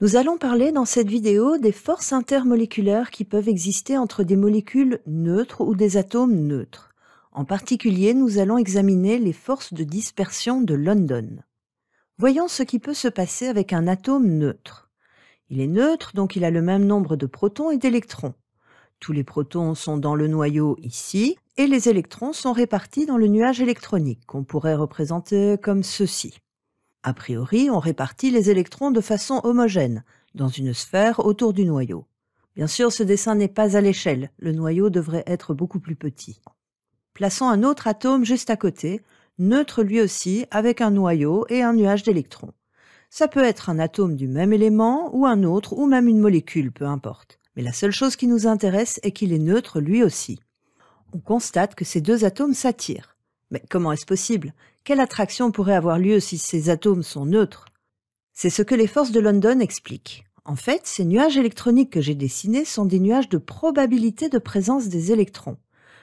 Nous allons parler dans cette vidéo des forces intermoléculaires qui peuvent exister entre des molécules neutres ou des atomes neutres. En particulier, nous allons examiner les forces de dispersion de London. Voyons ce qui peut se passer avec un atome neutre. Il est neutre, donc il a le même nombre de protons et d'électrons. Tous les protons sont dans le noyau ici, et les électrons sont répartis dans le nuage électronique, qu'on pourrait représenter comme ceci. A priori, on répartit les électrons de façon homogène, dans une sphère autour du noyau. Bien sûr, ce dessin n'est pas à l'échelle, le noyau devrait être beaucoup plus petit. Plaçons un autre atome juste à côté, neutre lui aussi, avec un noyau et un nuage d'électrons. Ça peut être un atome du même élément, ou un autre, ou même une molécule, peu importe. Mais la seule chose qui nous intéresse est qu'il est neutre lui aussi. On constate que ces deux atomes s'attirent. Mais comment est-ce possible Quelle attraction pourrait avoir lieu si ces atomes sont neutres C'est ce que les forces de London expliquent. En fait, ces nuages électroniques que j'ai dessinés sont des nuages de probabilité de présence des électrons.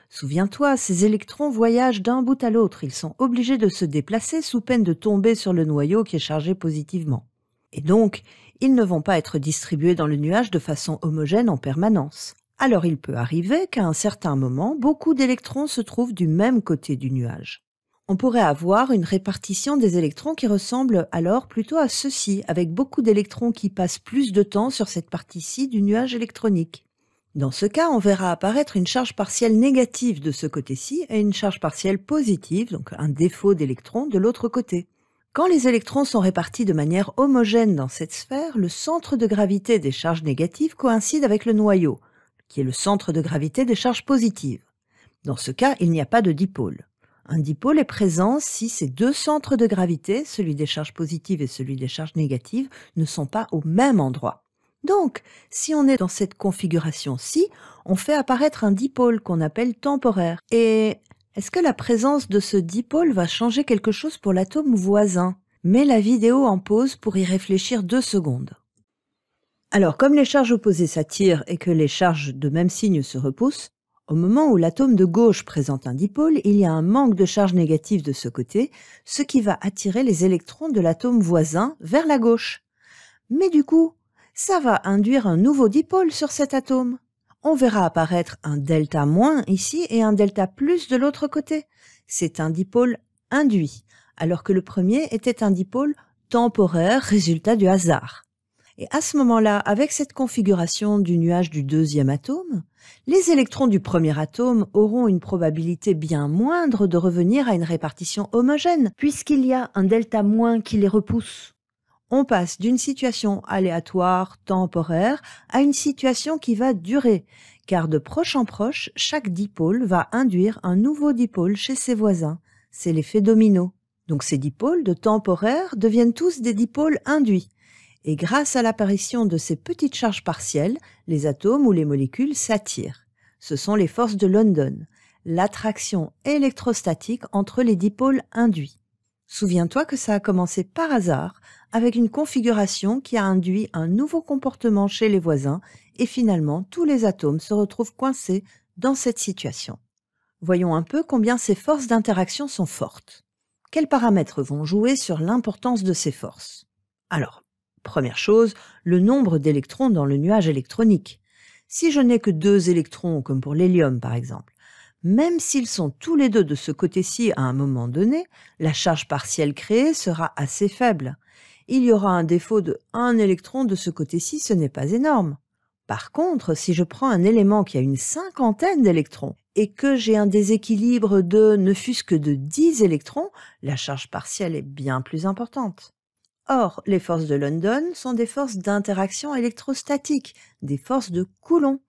Souviens-toi, ces électrons voyagent d'un bout à l'autre, ils sont obligés de se déplacer sous peine de tomber sur le noyau qui est chargé positivement. Et donc, ils ne vont pas être distribués dans le nuage de façon homogène en permanence alors il peut arriver qu'à un certain moment, beaucoup d'électrons se trouvent du même côté du nuage. On pourrait avoir une répartition des électrons qui ressemble alors plutôt à ceci, avec beaucoup d'électrons qui passent plus de temps sur cette partie-ci du nuage électronique. Dans ce cas, on verra apparaître une charge partielle négative de ce côté-ci et une charge partielle positive, donc un défaut d'électrons, de l'autre côté. Quand les électrons sont répartis de manière homogène dans cette sphère, le centre de gravité des charges négatives coïncide avec le noyau, qui est le centre de gravité des charges positives. Dans ce cas, il n'y a pas de dipôle. Un dipôle est présent si ces deux centres de gravité, celui des charges positives et celui des charges négatives, ne sont pas au même endroit. Donc, si on est dans cette configuration-ci, on fait apparaître un dipôle qu'on appelle temporaire. Et est-ce que la présence de ce dipôle va changer quelque chose pour l'atome voisin Mets la vidéo en pause pour y réfléchir deux secondes. Alors, comme les charges opposées s'attirent et que les charges de même signe se repoussent, au moment où l'atome de gauche présente un dipôle, il y a un manque de charge négative de ce côté, ce qui va attirer les électrons de l'atome voisin vers la gauche. Mais du coup, ça va induire un nouveau dipôle sur cet atome. On verra apparaître un delta moins ici et un delta plus de l'autre côté. C'est un dipôle induit, alors que le premier était un dipôle temporaire résultat du hasard. Et à ce moment-là, avec cette configuration du nuage du deuxième atome, les électrons du premier atome auront une probabilité bien moindre de revenir à une répartition homogène, puisqu'il y a un delta moins qui les repousse. On passe d'une situation aléatoire, temporaire, à une situation qui va durer, car de proche en proche, chaque dipôle va induire un nouveau dipôle chez ses voisins. C'est l'effet domino. Donc ces dipôles de temporaire deviennent tous des dipôles induits et grâce à l'apparition de ces petites charges partielles, les atomes ou les molécules s'attirent. Ce sont les forces de London, l'attraction électrostatique entre les dipôles induits. Souviens-toi que ça a commencé par hasard avec une configuration qui a induit un nouveau comportement chez les voisins et finalement tous les atomes se retrouvent coincés dans cette situation. Voyons un peu combien ces forces d'interaction sont fortes. Quels paramètres vont jouer sur l'importance de ces forces Alors, Première chose, le nombre d'électrons dans le nuage électronique. Si je n'ai que deux électrons, comme pour l'hélium par exemple, même s'ils sont tous les deux de ce côté-ci à un moment donné, la charge partielle créée sera assez faible. Il y aura un défaut de 1 électron de ce côté-ci, ce n'est pas énorme. Par contre, si je prends un élément qui a une cinquantaine d'électrons et que j'ai un déséquilibre de ne fût-ce que de 10 électrons, la charge partielle est bien plus importante. Or, les forces de London sont des forces d'interaction électrostatique, des forces de Coulomb.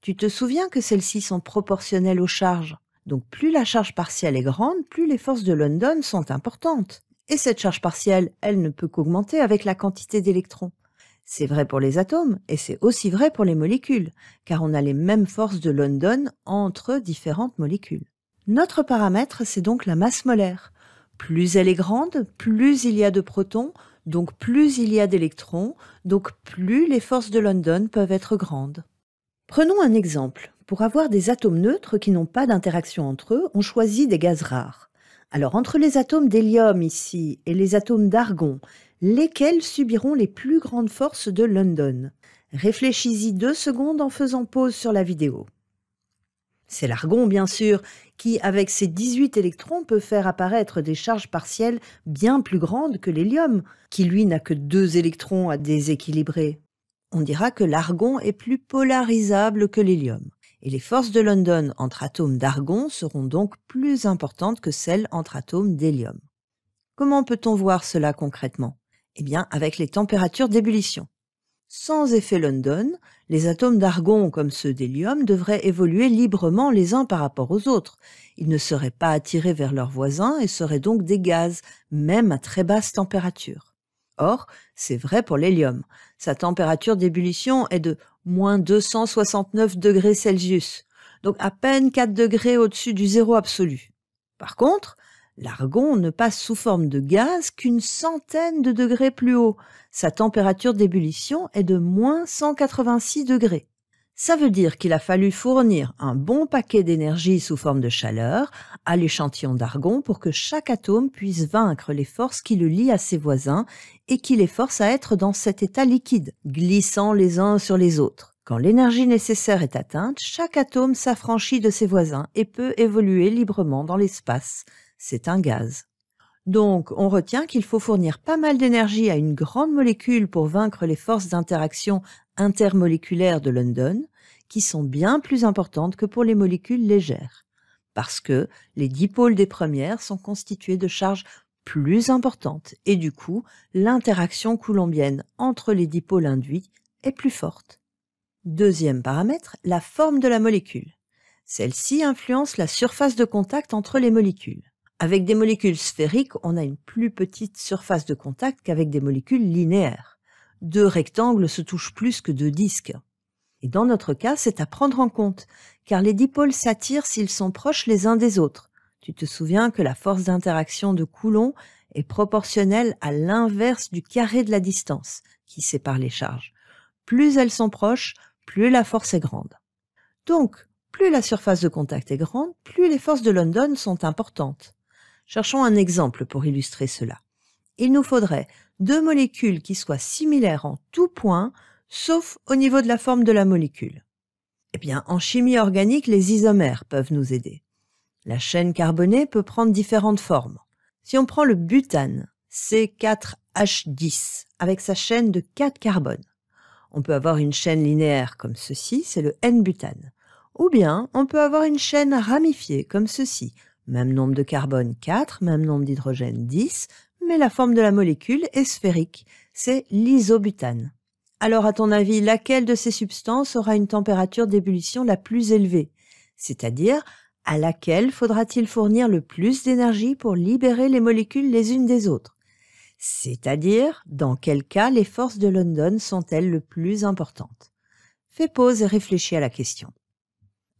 Tu te souviens que celles-ci sont proportionnelles aux charges. Donc plus la charge partielle est grande, plus les forces de London sont importantes. Et cette charge partielle, elle ne peut qu'augmenter avec la quantité d'électrons. C'est vrai pour les atomes et c'est aussi vrai pour les molécules, car on a les mêmes forces de London entre différentes molécules. Notre paramètre, c'est donc la masse molaire. Plus elle est grande, plus il y a de protons, donc plus il y a d'électrons, donc plus les forces de London peuvent être grandes. Prenons un exemple. Pour avoir des atomes neutres qui n'ont pas d'interaction entre eux, on choisit des gaz rares. Alors entre les atomes d'hélium ici et les atomes d'argon, lesquels subiront les plus grandes forces de London Réfléchis-y deux secondes en faisant pause sur la vidéo. C'est l'argon, bien sûr, qui, avec ses 18 électrons, peut faire apparaître des charges partielles bien plus grandes que l'hélium, qui lui n'a que deux électrons à déséquilibrer. On dira que l'argon est plus polarisable que l'hélium, et les forces de London entre atomes d'argon seront donc plus importantes que celles entre atomes d'hélium. Comment peut-on voir cela concrètement Eh bien, avec les températures d'ébullition. Sans effet London, les atomes d'argon comme ceux d'hélium devraient évoluer librement les uns par rapport aux autres. Ils ne seraient pas attirés vers leurs voisins et seraient donc des gaz, même à très basse température. Or, c'est vrai pour l'hélium. Sa température d'ébullition est de moins 269 degrés Celsius, donc à peine 4 degrés au-dessus du zéro absolu. Par contre, L'argon ne passe sous forme de gaz qu'une centaine de degrés plus haut. Sa température d'ébullition est de moins 186 degrés. Ça veut dire qu'il a fallu fournir un bon paquet d'énergie sous forme de chaleur à l'échantillon d'argon pour que chaque atome puisse vaincre les forces qui le lient à ses voisins et qui les forcent à être dans cet état liquide, glissant les uns sur les autres. Quand l'énergie nécessaire est atteinte, chaque atome s'affranchit de ses voisins et peut évoluer librement dans l'espace, c'est un gaz. Donc, on retient qu'il faut fournir pas mal d'énergie à une grande molécule pour vaincre les forces d'interaction intermoléculaires de London, qui sont bien plus importantes que pour les molécules légères, parce que les dipôles des premières sont constitués de charges plus importantes, et du coup, l'interaction coulombienne entre les dipôles induits est plus forte. Deuxième paramètre, la forme de la molécule. Celle-ci influence la surface de contact entre les molécules. Avec des molécules sphériques, on a une plus petite surface de contact qu'avec des molécules linéaires. Deux rectangles se touchent plus que deux disques. Et dans notre cas, c'est à prendre en compte, car les dipôles s'attirent s'ils sont proches les uns des autres. Tu te souviens que la force d'interaction de Coulomb est proportionnelle à l'inverse du carré de la distance qui sépare les charges. Plus elles sont proches, plus la force est grande. Donc, plus la surface de contact est grande, plus les forces de London sont importantes. Cherchons un exemple pour illustrer cela. Il nous faudrait deux molécules qui soient similaires en tout point, sauf au niveau de la forme de la molécule. Eh bien, en chimie organique, les isomères peuvent nous aider. La chaîne carbonée peut prendre différentes formes. Si on prend le butane, C4H10, avec sa chaîne de 4 carbones, on peut avoir une chaîne linéaire comme ceci, c'est le N-butane. Ou bien, on peut avoir une chaîne ramifiée comme ceci, même nombre de carbone 4, même nombre d'hydrogène 10, mais la forme de la molécule est sphérique. C'est l'isobutane. Alors à ton avis, laquelle de ces substances aura une température d'ébullition la plus élevée C'est-à-dire à laquelle faudra-t-il fournir le plus d'énergie pour libérer les molécules les unes des autres C'est-à-dire dans quel cas les forces de London sont-elles le plus importantes Fais pause et réfléchis à la question.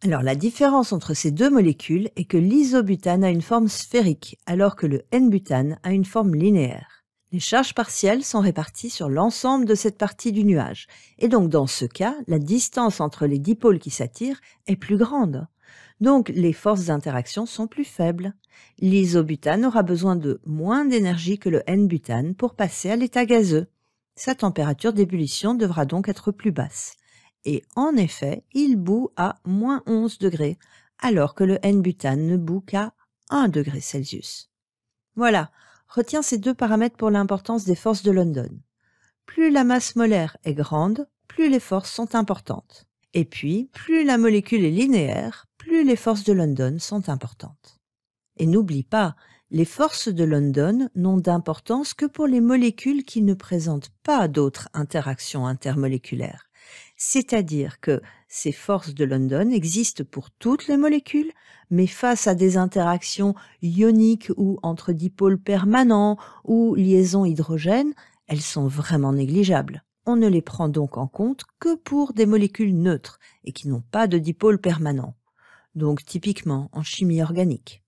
Alors la différence entre ces deux molécules est que l'isobutane a une forme sphérique alors que le N-butane a une forme linéaire. Les charges partielles sont réparties sur l'ensemble de cette partie du nuage, et donc dans ce cas, la distance entre les dipôles qui s'attirent est plus grande. Donc les forces d'interaction sont plus faibles. L'isobutane aura besoin de moins d'énergie que le N-butane pour passer à l'état gazeux. Sa température d'ébullition devra donc être plus basse. Et en effet, il bout à moins 11 degrés, alors que le N-butane ne bout qu'à 1 degré Celsius. Voilà, retiens ces deux paramètres pour l'importance des forces de London. Plus la masse molaire est grande, plus les forces sont importantes. Et puis, plus la molécule est linéaire, plus les forces de London sont importantes. Et n'oublie pas, les forces de London n'ont d'importance que pour les molécules qui ne présentent pas d'autres interactions intermoléculaires c'est-à-dire que ces forces de London existent pour toutes les molécules, mais face à des interactions ioniques ou entre dipôles permanents ou liaisons hydrogènes, elles sont vraiment négligeables. On ne les prend donc en compte que pour des molécules neutres et qui n'ont pas de dipôle permanent, donc typiquement en chimie organique.